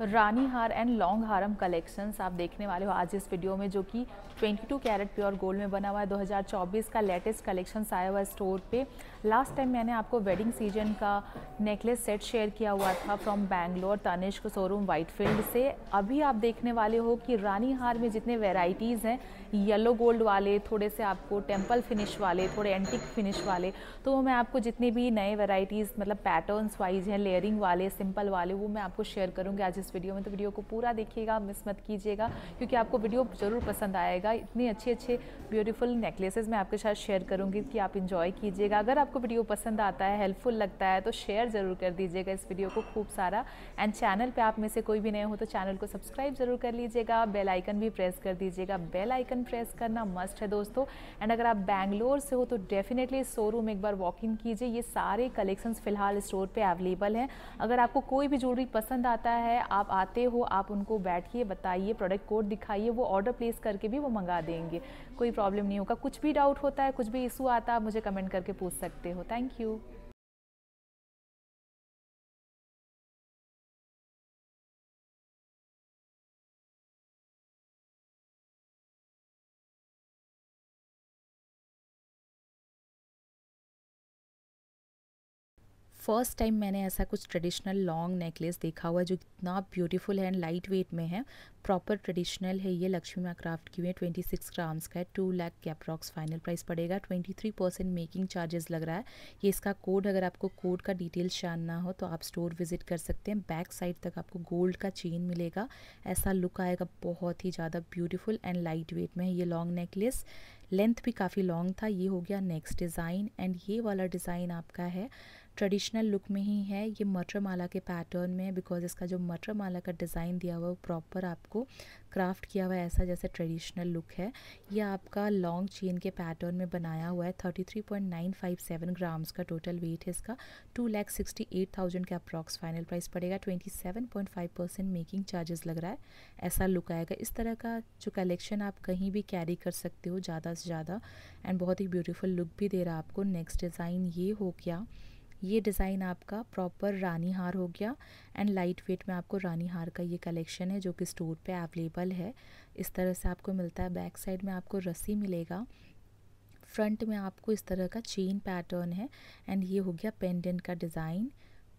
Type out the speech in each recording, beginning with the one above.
रानी हार and long हारम collections आप देखने वाले हो आज इस वीडियो में जो कि 22 कैरेट प्योर गोल्ड में बना हुआ है 2024 का लेटेस्ट कलेक्शंस आया हुआ है स्टोर पे लास्ट टाइम मैंने आपको वेडिंग सीजन का नेकलेस सेट शेयर किया हुआ था from Bangalore Tanishq showroom field से अभी आप देखने वाले हो कि रानी हार में जितने वेराइटीज़ हैं येलो गोल्ड वाले थोड़े से आपको टेम्पल फिनिश वाले थोड़े एंटिक फिनिश वाले तो मैं आपको जितने भी नए वेराइटीज़ मतलब पैटर्नस वाइज हैं लेयरिंग वाले सिंपल वाले वो मैं आपको शेयर करूँगी आज इस वीडियो में तो वीडियो को पूरा देखिएगा मिस मत कीजिएगा क्योंकि आपको वीडियो ज़रूर पसंद आएगा इतने अच्छे अच्छे ब्यूटीफुल नेकलेसेस मैं आपके साथ शेयर करूँगी कि आप इंजॉय कीजिएगा अगर आपको वीडियो पसंद आता है हेल्पफुल लगता है तो शेयर ज़रूर कर दीजिएगा इस वीडियो को खूब सारा एंड चैनल पर आप में से कोई भी नए हो तो चैनल को सब्सक्राइब ज़रूर कर लीजिएगा बेल आइकन भी प्रेस कर दीजिएगा बेल आइकन प्रेस करना मस्ट है दोस्तों एंड अगर आप बैंगलोर से हो तो डेफिनेटली इस शोरूम एक बार वॉक इन कीजिए ये सारे कलेक्शंस फ़िलहाल स्टोर पे अवेलेबल हैं अगर आपको कोई भी ज्वेलरी पसंद आता है आप आते हो आप उनको बैठिए बताइए प्रोडक्ट कोड दिखाइए वो ऑर्डर प्लेस करके भी वो मंगा देंगे कोई प्रॉब्लम नहीं होगा कुछ भी डाउट होता है कुछ भी इशू आता है आप मुझे कमेंट करके पूछ सकते हो थैंक यू फर्स्ट टाइम मैंने ऐसा कुछ ट्रेडिशनल लॉन्ग नेकलेस देखा हुआ जो इतना ब्यूटीफुल है एंड लाइट वेट में है प्रॉपर ट्रेडिशनल है ये लक्ष्मी माँ क्राफ्ट की हुई है ट्वेंटी सिक्स ग्राम्स का है टू लैक के अप्रॉक्स फाइनल प्राइस पड़ेगा twenty three percent making charges लग रहा है ये इसका कोड अगर आपको कोड का डिटेल्स जानना हो तो आप स्टोर विजिट कर सकते हैं बैक साइड तक आपको गोल्ड का चेन मिलेगा ऐसा लुक आएगा बहुत ही ज़्यादा ब्यूटीफुल एंड लाइट वेट में है ये लॉन्ग नेकलेस लेंथ भी काफ़ी लॉन्ग था ये हो गया नेक्स्ट डिज़ाइन एंड ये वाला डिज़ाइन आपका है ट्रेडिशनल लुक में ही है ये मटर माला के पैटर्न में बिकॉज इसका जो मटर माला का डिज़ाइन दिया हुआ है वो प्रॉपर आपको क्राफ्ट किया हुआ है ऐसा जैसे ट्रेडिशनल लुक है ये आपका लॉन्ग चेन के पैटर्न में बनाया हुआ है thirty three point nine five seven grams का टोटल वेट है इसका two lakh sixty eight thousand का अप्रॉक्स फाइनल प्राइस पड़ेगा twenty seven point five percent making charges लग रहा है ऐसा लुक आएगा इस तरह का जो कलेक्शन आप कहीं भी कैरी कर सकते हो ज़्यादा से ज़्यादा एंड बहुत ही ब्यूटीफुल लुक भी दे रहा है आपको नेक्स्ट डिज़ाइन ये हो गया ये डिज़ाइन आपका प्रॉपर रानी हार हो गया एंड लाइट वेट में आपको रानी हार का ये कलेक्शन है जो कि स्टोर पे अवेलेबल है इस तरह से आपको मिलता है बैक साइड में आपको रस्सी मिलेगा फ्रंट में आपको इस तरह का चेन पैटर्न है एंड ये हो गया पेंडेंट का डिज़ाइन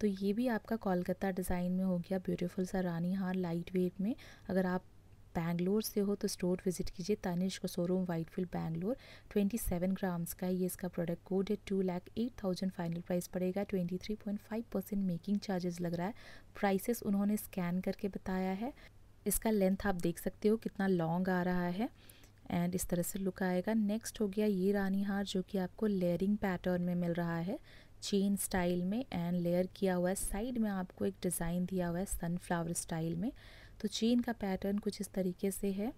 तो ये भी आपका कोलकाता डिज़ाइन में हो गया ब्यूटीफुल सा रानी हार लाइट वेट में अगर आप बैंगलोर से हो तो स्टोर विजिट कीजिए तानिश का showroom Whitefield Bangalore twenty seven grams का ये इसका प्रोडक्ट कोड है two lakh eight thousand final price पड़ेगा twenty three point five percent making charges लग रहा है प्राइसेस उन्होंने स्कैन करके बताया है इसका लेंथ आप देख सकते हो कितना लॉन्ग आ रहा है एंड इस तरह से लुक आएगा नेक्स्ट हो गया ये रानी हार जो कि आपको लेयरिंग पैटर्न में मिल रहा है चेन स्टाइल में एंड लेयर किया हुआ है साइड में आपको एक डिज़ाइन दिया हुआ है सनफ्लावर स्टाइल में तो चेन का पैटर्न कुछ इस तरीके से है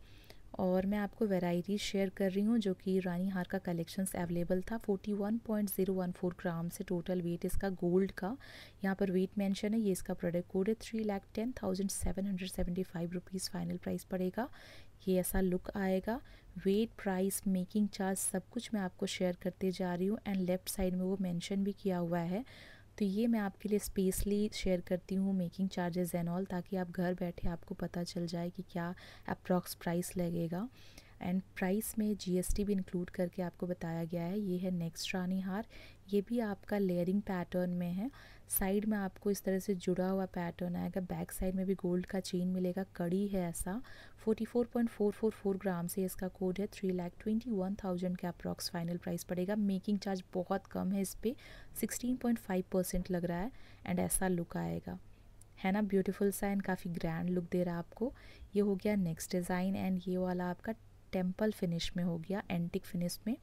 और मैं आपको वेराइटी शेयर कर रही हूँ जो कि रानी हार का कलेक्शंस अवेलेबल था 41.014 ग्राम से टोटल वेट इसका गोल्ड का यहाँ पर वेट मेंशन है ये इसका प्रोडक्ट कोड है three lakh ten thousand seven hundred seventy five rupees final price पड़ेगा ये ऐसा लुक आएगा वेट प्राइस मेकिंग चार्ज सब कुछ मैं आपको शेयर करते जा रही हूँ एंड लेफ़्ट साइड में वो मैंशन भी किया हुआ है तो ये मैं आपके लिए स्पेसली शेयर करती हूँ मेकिंग चार्जेस एंड ऑल ताकि आप घर बैठे आपको पता चल जाए कि क्या अप्रॉक्स प्राइस लगेगा एंड प्राइस में जीएसटी भी इंक्लूड करके आपको बताया गया है ये है नेक्स्ट रानी हार ये भी आपका लेयरिंग पैटर्न में है साइड में आपको इस तरह से जुड़ा हुआ पैटर्न आएगा बैक साइड में भी गोल्ड का चेन मिलेगा कड़ी है ऐसा 44.444 ग्राम से इसका कोड है three lakh twenty one thousand का अप्रॉक्स फाइनल प्राइस पड़ेगा मेकिंग चार्ज बहुत कम है इस पर सिक्सटीन पॉइंट फाइव परसेंट लग रहा है एंड ऐसा लुक आएगा है ना ब्यूटीफुल सा एंड काफ़ी ग्रैंड लुक दे रहा है आपको ये हो गया नेक्स्ट डिज़ाइन एंड ये वाला आपका टेम्पल फिनिश में हो गया एंटिक फिनिश में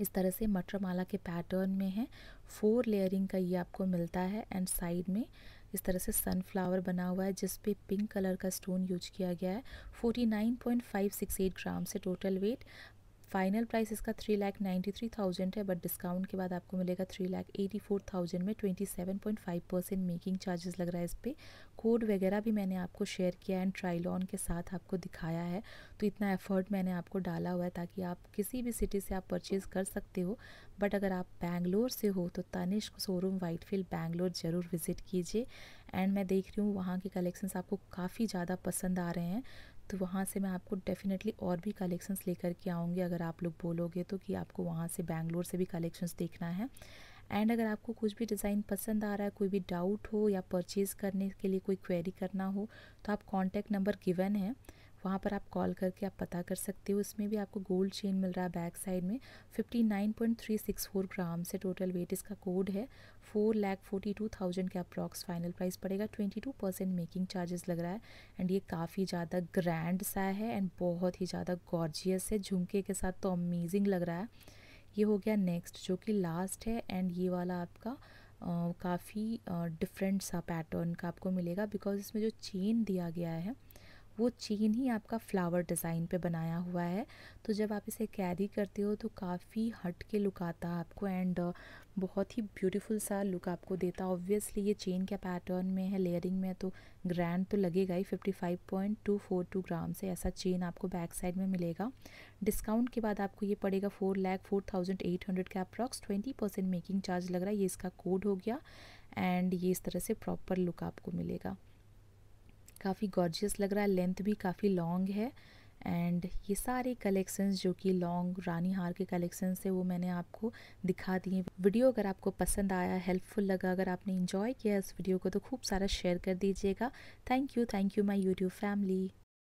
इस तरह से मटर माला के पैटर्न में है फोर लेयरिंग का ये आपको मिलता है एंड साइड में इस तरह से सनफ्लावर बना हुआ है जिस पे पिंक कलर का स्टोन यूज किया गया है 49.568 ग्राम से टोटल वेट फाइनल प्राइस इसका three lakh ninety three thousand है बट डिस्काउंट के बाद आपको मिलेगा three lakh eighty four thousand में twenty seven point five percent making charges लग रहा है इस पर कोड वगैरह भी मैंने आपको शेयर किया एंड ट्रायल ऑन के साथ आपको दिखाया है तो इतना एफर्ट मैंने आपको डाला हुआ है ताकि आप किसी भी सिटी से आप परचेज़ कर सकते हो बट अगर आप बैंगलोर से हो तो तनिष्क शोरूम फील्ड बैंगलोर ज़रूर विज़िट कीजिए एंड मैं देख रही हूँ वहाँ के कलेक्शंस आपको काफ़ी ज़्यादा पसंद आ रहे हैं तो वहाँ से मैं आपको डेफ़िनेटली और भी कलेक्शंस लेकर के आऊँगी अगर आप लोग बोलोगे तो कि आपको वहाँ से बैंगलोर से भी कलेक्शंस देखना है एंड अगर आपको कुछ भी डिज़ाइन पसंद आ रहा है कोई भी डाउट हो या परचेज़ करने के लिए कोई क्वेरी करना हो तो आप कॉन्टैक्ट नंबर गिवन है वहाँ पर आप कॉल करके आप पता कर सकते हो इसमें भी आपको गोल्ड चेन मिल रहा है बैक साइड में 59.364 ग्राम से टोटल वेट इसका कोड है four lakh forty two thousand के अप्रॉक्स फाइनल प्राइस पड़ेगा 22 परसेंट मेकिंग चार्जेस लग रहा है एंड ये काफ़ी ज़्यादा ग्रैंड सा है एंड बहुत ही ज़्यादा गॉर्जियस है झुमके के साथ तो अमेजिंग लग रहा है ये हो गया नेक्स्ट जो कि लास्ट है एंड ये वाला आपका काफ़ी डिफरेंट सा पैटर्न का आपको मिलेगा बिकॉज इसमें जो चेन दिया गया है वो चेन ही आपका फ्लावर डिज़ाइन पे बनाया हुआ है तो जब आप इसे कैरी करते हो तो काफ़ी हट के लुक आता है आपको एंड uh, बहुत ही ब्यूटीफुल सा लुक आपको देता है ऑब्वियसली ये चेन क्या पैटर्न में है लेयरिंग में तो ग्रैंड तो लगेगा ही 55.242 ग्राम से ऐसा चेन आपको बैक साइड में मिलेगा डिस्काउंट के बाद आपको ये पड़ेगा four lakh four thousand eight hundred का approx twenty percent making charge लग रहा है ये इसका कोड हो गया एंड ये इस तरह से प्रॉपर लुक आपको मिलेगा काफ़ी गॉर्जियस लग रहा है लेंथ भी काफ़ी लॉन्ग है एंड ये सारे कलेक्शंस जो कि लॉन्ग रानी हार के कलेक्शंस है वो मैंने आपको दिखा दिए वीडियो अगर आपको पसंद आया हेल्पफुल लगा अगर आपने इन्जॉय किया इस वीडियो को तो खूब सारा शेयर कर दीजिएगा thank you thank you my YouTube family